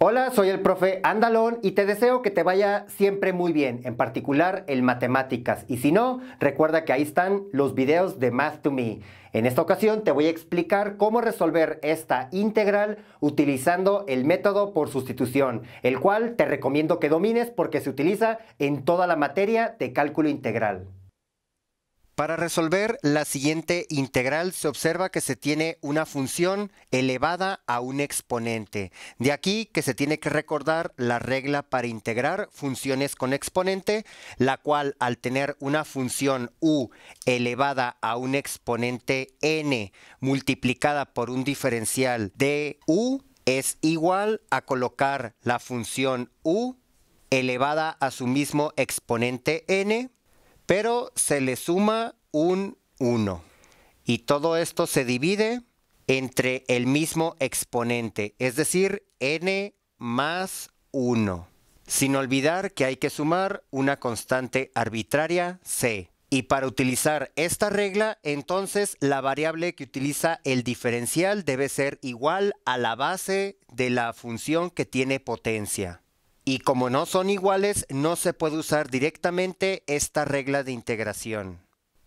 Hola, soy el profe Andalón y te deseo que te vaya siempre muy bien, en particular en matemáticas. Y si no, recuerda que ahí están los videos de Math to Me. En esta ocasión te voy a explicar cómo resolver esta integral utilizando el método por sustitución, el cual te recomiendo que domines porque se utiliza en toda la materia de cálculo integral. Para resolver la siguiente integral se observa que se tiene una función elevada a un exponente. De aquí que se tiene que recordar la regla para integrar funciones con exponente, la cual al tener una función u elevada a un exponente n multiplicada por un diferencial de u es igual a colocar la función u elevada a su mismo exponente n pero se le suma un 1. Y todo esto se divide entre el mismo exponente, es decir, n más 1. Sin olvidar que hay que sumar una constante arbitraria c. Y para utilizar esta regla, entonces la variable que utiliza el diferencial debe ser igual a la base de la función que tiene potencia. Y como no son iguales, no se puede usar directamente esta regla de integración.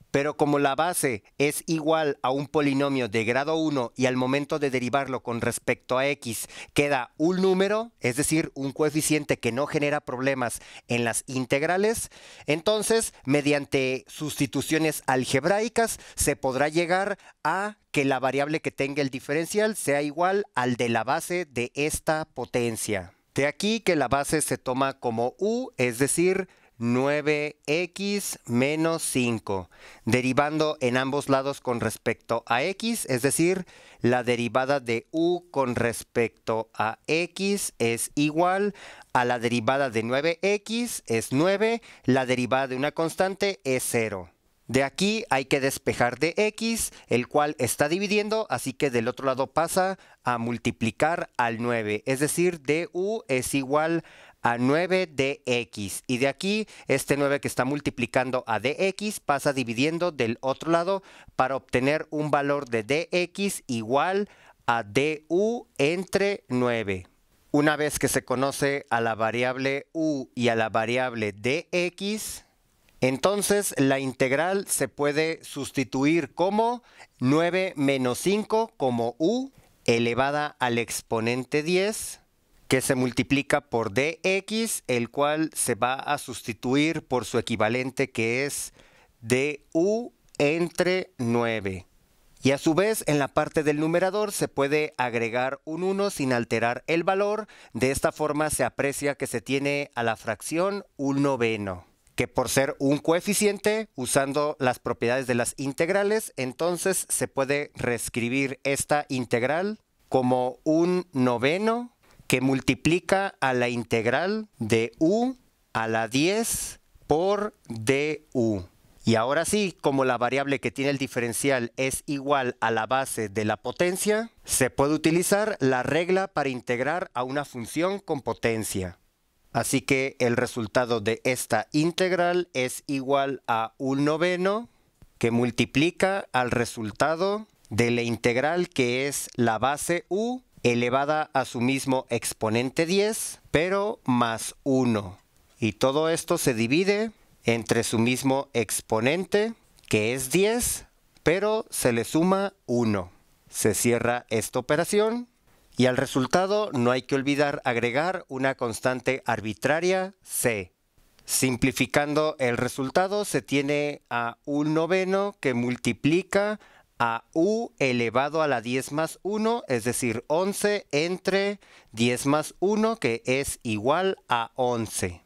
Pero como la base es igual a un polinomio de grado 1 y al momento de derivarlo con respecto a x queda un número, es decir, un coeficiente que no genera problemas en las integrales, entonces mediante sustituciones algebraicas se podrá llegar a que la variable que tenga el diferencial sea igual al de la base de esta potencia. De este aquí que la base se toma como u, es decir, 9x menos 5, derivando en ambos lados con respecto a x, es decir, la derivada de u con respecto a x es igual a la derivada de 9x es 9, la derivada de una constante es 0. De aquí hay que despejar de x, el cual está dividiendo, así que del otro lado pasa a multiplicar al 9. Es decir, du es igual a 9 de x. Y de aquí, este 9 que está multiplicando a dx pasa dividiendo del otro lado para obtener un valor de dx igual a du entre 9. Una vez que se conoce a la variable u y a la variable dx, entonces la integral se puede sustituir como 9 menos 5 como u elevada al exponente 10 que se multiplica por dx, el cual se va a sustituir por su equivalente que es du entre 9. Y a su vez, en la parte del numerador se puede agregar un 1 sin alterar el valor. De esta forma se aprecia que se tiene a la fracción un noveno que por ser un coeficiente, usando las propiedades de las integrales, entonces se puede reescribir esta integral como un noveno que multiplica a la integral de u a la 10 por du. Y ahora sí, como la variable que tiene el diferencial es igual a la base de la potencia, se puede utilizar la regla para integrar a una función con potencia. Así que el resultado de esta integral es igual a un noveno que multiplica al resultado de la integral que es la base u elevada a su mismo exponente 10, pero más 1. Y todo esto se divide entre su mismo exponente, que es 10, pero se le suma 1. Se cierra esta operación y al resultado no hay que olvidar agregar una constante arbitraria C. Simplificando el resultado se tiene a un noveno que multiplica a u elevado a la 10 más 1, es decir, 11 entre 10 más 1, que es igual a 11,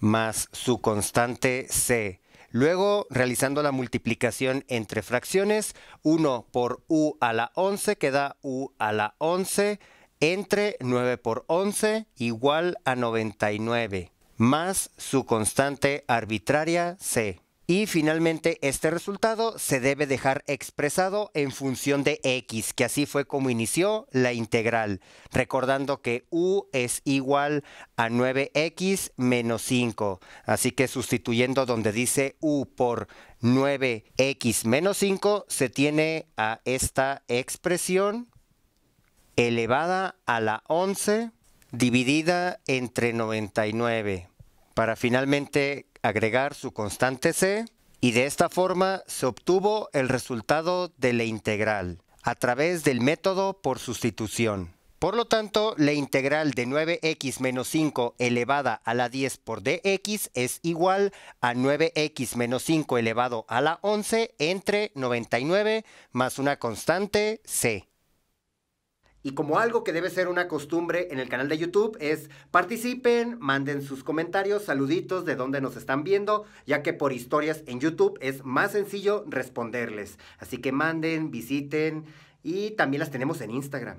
más su constante c. Luego, realizando la multiplicación entre fracciones, 1 por u a la 11 queda u a la 11 entre 9 por 11 igual a 99, más su constante arbitraria C. Y finalmente este resultado se debe dejar expresado en función de x, que así fue como inició la integral, recordando que u es igual a 9x menos 5. Así que sustituyendo donde dice u por 9x menos 5, se tiene a esta expresión elevada a la 11 dividida entre 99 para finalmente agregar su constante c y de esta forma se obtuvo el resultado de la integral a través del método por sustitución. Por lo tanto, la integral de 9x menos 5 elevada a la 10 por dx es igual a 9x menos 5 elevado a la 11 entre 99 más una constante c. Y como algo que debe ser una costumbre en el canal de YouTube es participen, manden sus comentarios, saluditos de dónde nos están viendo, ya que por historias en YouTube es más sencillo responderles. Así que manden, visiten y también las tenemos en Instagram.